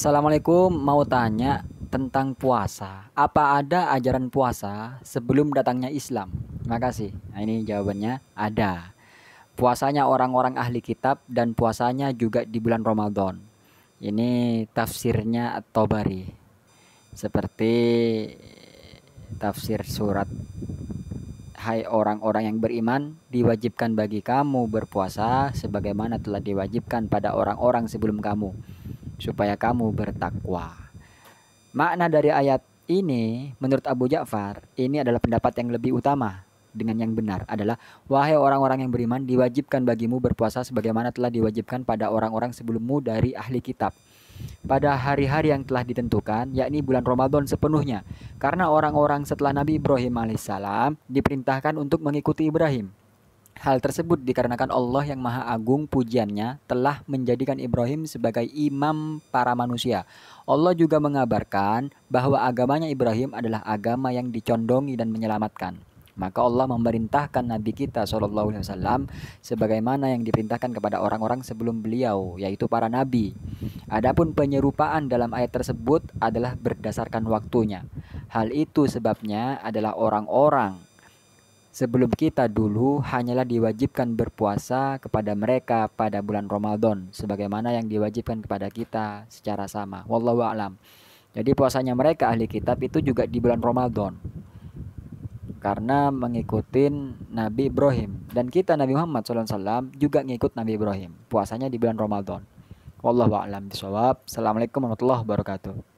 Assalamualaikum, mau tanya tentang puasa. Apa ada ajaran puasa sebelum datangnya Islam? Makasih. Nah, ini jawabannya ada. Puasanya orang-orang ahli kitab dan puasanya juga di bulan Ramadan. Ini tafsirnya at Seperti tafsir surat Hai orang-orang yang beriman, diwajibkan bagi kamu berpuasa sebagaimana telah diwajibkan pada orang-orang sebelum kamu supaya kamu bertakwa. Makna dari ayat ini menurut Abu Ja'far ini adalah pendapat yang lebih utama dengan yang benar adalah wahai orang-orang yang beriman diwajibkan bagimu berpuasa sebagaimana telah diwajibkan pada orang-orang sebelummu dari ahli kitab pada hari-hari yang telah ditentukan, yakni bulan Ramadan sepenuhnya, karena orang-orang setelah Nabi Ibrahim Alaihissalam diperintahkan untuk mengikuti Ibrahim. Hal tersebut dikarenakan Allah yang Maha Agung pujiannya telah menjadikan Ibrahim sebagai imam para manusia. Allah juga mengabarkan bahwa agamanya Ibrahim adalah agama yang dicondongi dan menyelamatkan. Maka Allah memerintahkan Nabi kita Shallallahu Alaihi Wasallam sebagaimana yang diperintahkan kepada orang-orang sebelum beliau, yaitu para nabi. Adapun penyerupaan dalam ayat tersebut adalah berdasarkan waktunya. Hal itu sebabnya adalah orang-orang Sebelum kita dulu hanyalah diwajibkan berpuasa kepada mereka pada bulan Ramadan sebagaimana yang diwajibkan kepada kita secara sama. Wallahu a'lam. Jadi puasanya mereka ahli kitab itu juga di bulan Ramadan. Karena mengikuti Nabi Ibrahim dan kita Nabi Muhammad SAW juga ngikut Nabi Ibrahim. Puasanya di bulan Ramadan. Wallahu a'lam bisawab Assalamualaikum warahmatullahi wabarakatuh.